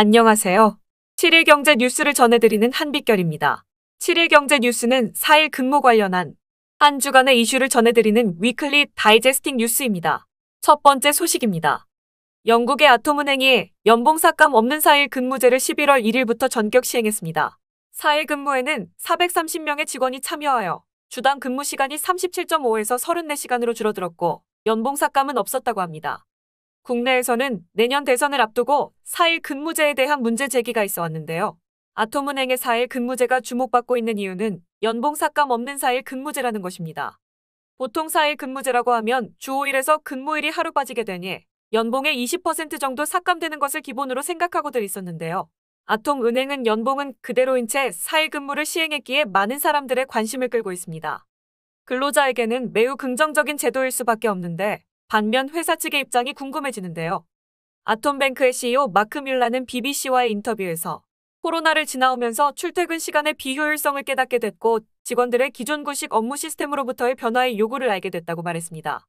안녕하세요. 7일 경제 뉴스를 전해드리는 한빛결입니다. 7일 경제 뉴스는 4일 근무 관련한 한 주간의 이슈를 전해드리는 위클리 다이제스팅 뉴스입니다. 첫 번째 소식입니다. 영국의 아톰은행이 연봉삭감 없는 4일 근무제를 11월 1일부터 전격 시행했습니다. 4일 근무에는 430명의 직원이 참여하여 주당 근무 시간이 37.5에서 34시간으로 줄어들었고 연봉삭감은 없었다고 합니다. 국내에서는 내년 대선을 앞두고 4일 근무제에 대한 문제 제기가 있어 왔는데요. 아톰은행의 4일 근무제가 주목받고 있는 이유는 연봉 삭감 없는 4일 근무제라는 것입니다. 보통 4일 근무제라고 하면 주 5일에서 근무일이 하루 빠지게 되니 연봉의 20% 정도 삭감되는 것을 기본으로 생각하고들 있었는데요. 아톰은행은 연봉은 그대로인 채 4일 근무를 시행했기에 많은 사람들의 관심을 끌고 있습니다. 근로자에게는 매우 긍정적인 제도일 수밖에 없는데 반면 회사 측의 입장이 궁금해지는데요. 아톰뱅크의 CEO 마크 뮬라는 BBC와의 인터뷰에서 코로나를 지나오면서 출퇴근 시간의 비효율성을 깨닫게 됐고 직원들의 기존 구식 업무 시스템으로부터의 변화의 요구를 알게 됐다고 말했습니다.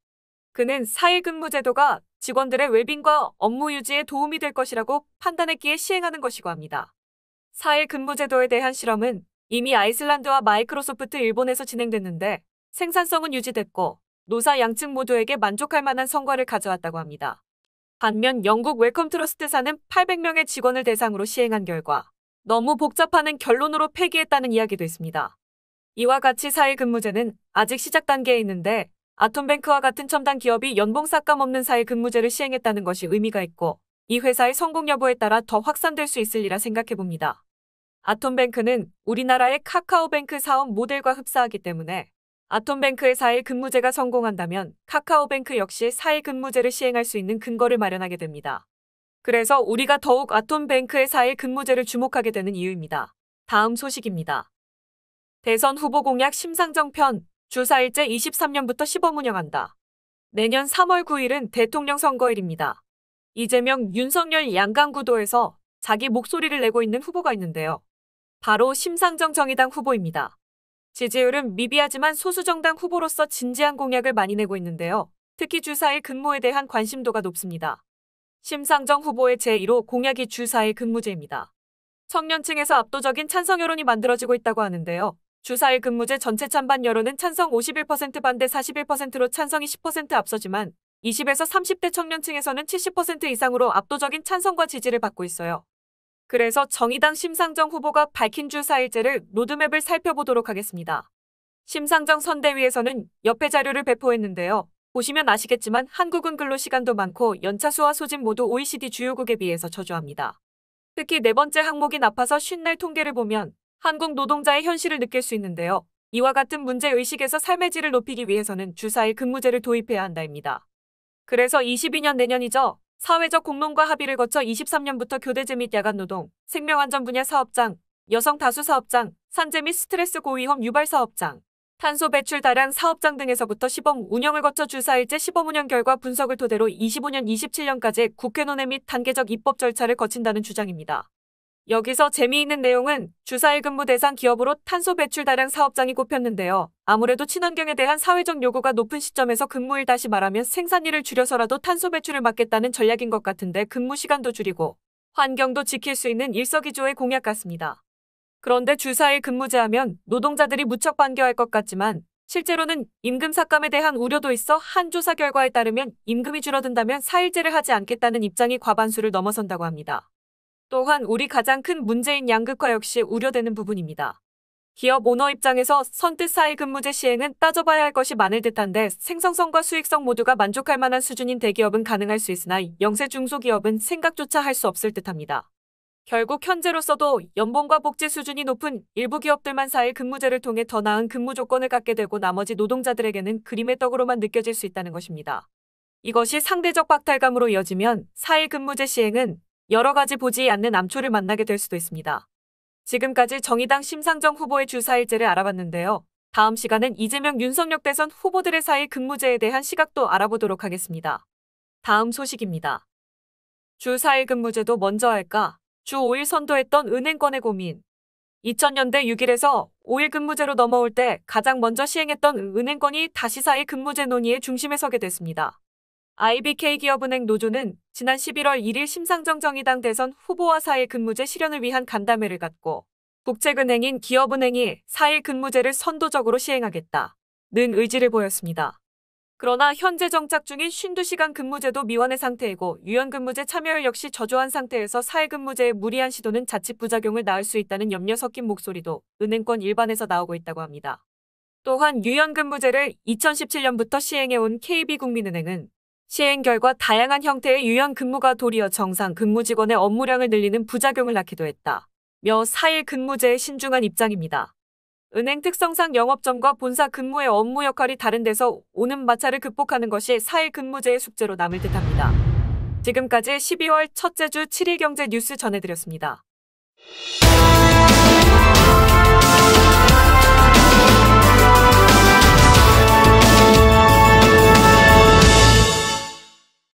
그는 4일 근무 제도가 직원들의 웰빙과 업무 유지에 도움이 될 것이라고 판단했기에 시행하는 것이고 합니다. 4일 근무 제도에 대한 실험은 이미 아이슬란드와 마이크로소프트 일본에서 진행됐는데 생산성은 유지됐고 노사 양측 모두에게 만족할 만한 성과를 가져왔다고 합니다. 반면 영국 웰컴 트러스트사는 800명의 직원을 대상으로 시행한 결과 너무 복잡하는 결론으로 폐기했다는 이야기도 있습니다. 이와 같이 사회 근무제는 아직 시작 단계에 있는데 아톰뱅크와 같은 첨단 기업이 연봉 삭감 없는 사회 근무제를 시행했다는 것이 의미가 있고 이 회사의 성공 여부에 따라 더 확산될 수 있으리라 생각해 봅니다. 아톰뱅크는 우리나라의 카카오뱅크 사업 모델과 흡사하기 때문에 아톰뱅크의 4일 근무제가 성공한다면 카카오뱅크 역시 4일 근무제를 시행할 수 있는 근거를 마련하게 됩니다. 그래서 우리가 더욱 아톰뱅크의 4일 근무제를 주목하게 되는 이유입니다. 다음 소식입니다. 대선 후보 공약 심상정편 주 4일째 23년부터 시범 운영한다. 내년 3월 9일은 대통령 선거일입니다. 이재명, 윤석열 양강구도에서 자기 목소리를 내고 있는 후보가 있는데요. 바로 심상정 정의당 후보입니다. 지지율은 미비하지만 소수정당 후보로서 진지한 공약을 많이 내고 있는데요. 특히 주사일 근무에 대한 관심도가 높습니다. 심상정 후보의 제1호 공약이 주사일 근무제입니다. 청년층에서 압도적인 찬성 여론이 만들어지고 있다고 하는데요. 주사일 근무제 전체 찬반 여론은 찬성 51% 반대 41%로 찬성이 10% 앞서지만 20에서 30대 청년층에서는 70% 이상으로 압도적인 찬성과 지지를 받고 있어요. 그래서 정의당 심상정 후보가 밝힌 주4일째를 로드맵을 살펴보도록 하겠습니다. 심상정 선대위에서는 옆에 자료를 배포했는데요. 보시면 아시겠지만 한국은 근로 시간도 많고 연차수와 소진 모두 OECD 주요국에 비해서 저조합니다. 특히 네 번째 항목인 아파서 쉰 날 통계를 보면 한국 노동자의 현실을 느낄 수 있는데요. 이와 같은 문제의식에서 삶의 질을 높이기 위해서는 주4일 근무제를 도입해야 한다입니다. 그래서 22년 내년이죠. 사회적 공론과 합의를 거쳐 23년부터 교대제 및 야간노동, 생명안전 분야 사업장, 여성 다수 사업장, 산재 및 스트레스 고위험 유발 사업장, 탄소 배출 다량 사업장 등에서부터 시범 운영을 거쳐 주 4일째 시범 운영 결과 분석을 토대로 25년 27년까지 국회 논의 및 단계적 입법 절차를 거친다는 주장입니다. 여기서 재미있는 내용은 주사일 근무 대상 기업으로 탄소 배출 다량 사업장이 꼽혔는데요. 아무래도 친환경에 대한 사회적 요구가 높은 시점에서 근무일 다시 말하면 생산일을 줄여서라도 탄소 배출을 막겠다는 전략인 것 같은데 근무 시간도 줄이고 환경도 지킬 수 있는 일석이조의 공약 같습니다. 그런데 주사일 근무제하면 노동자들이 무척 반겨할 것 같지만 실제로는 임금 삭감에 대한 우려도 있어 한 조사 결과에 따르면 임금이 줄어든다면 4일제를 하지 않겠다는 입장이 과반수를 넘어선다고 합니다. 또한 우리 가장 큰 문제인 양극화 역시 우려되는 부분입니다. 기업 오너 입장에서 선뜻 사회 근무제 시행은 따져봐야 할 것이 많을 듯한데 생성성과 수익성 모두가 만족할 만한 수준인 대기업은 가능할 수 있으나 영세 중소기업은 생각조차 할 수 없을 듯합니다. 결국 현재로서도 연봉과 복지 수준이 높은 일부 기업들만 사회 근무제를 통해 더 나은 근무 조건을 갖게 되고 나머지 노동자들에게는 그림의 떡으로만 느껴질 수 있다는 것입니다. 이것이 상대적 박탈감으로 이어지면 사회 근무제 시행은 여러 가지 보지 않는 암초를 만나게 될 수도 있습니다. 지금까지 정의당 심상정 후보의 주사일제를 알아봤는데요. 다음 시간은 이재명 윤석열 대선 후보들의 사이 근무제에 대한 시각도 알아보도록 하겠습니다. 다음 소식입니다. 주 4일 근무제도 먼저 할까? 주 5일 선도했던 은행권의 고민. 2000년대 6일에서 5일 근무제로 넘어올 때 가장 먼저 시행했던 은행권이 다시 4일 근무제 논의의 중심에 서게 됐습니다. IBK 기업은행 노조는 지난 11월 1일 심상정정의당 대선 후보와 4일 근무제 실현을 위한 간담회를 갖고 국책은행인 기업은행이 4일 근무제를 선도적으로 시행하겠다. 는 의지를 보였습니다. 그러나 현재 정착 중인 52시간 근무제도 미완의 상태이고 유연근무제 참여율 역시 저조한 상태에서 4일 근무제의 무리한 시도는 자칫 부작용을 낳을 수 있다는 염려 섞인 목소리도 은행권 일반에서 나오고 있다고 합니다. 또한 유연근무제를 2017년부터 시행해온 KB국민은행은 시행 결과 다양한 형태의 유연 근무가 도리어 정상 근무 직원의 업무량을 늘리는 부작용을 낳기도 했다. 며 4일 근무제의 신중한 입장입니다. 은행 특성상 영업점과 본사 근무의 업무 역할이 다른 데서 오는 마찰을 극복하는 것이 4일 근무제의 숙제로 남을 듯합니다. 지금까지 12월 첫째 주 7일 경제 뉴스 전해드렸습니다.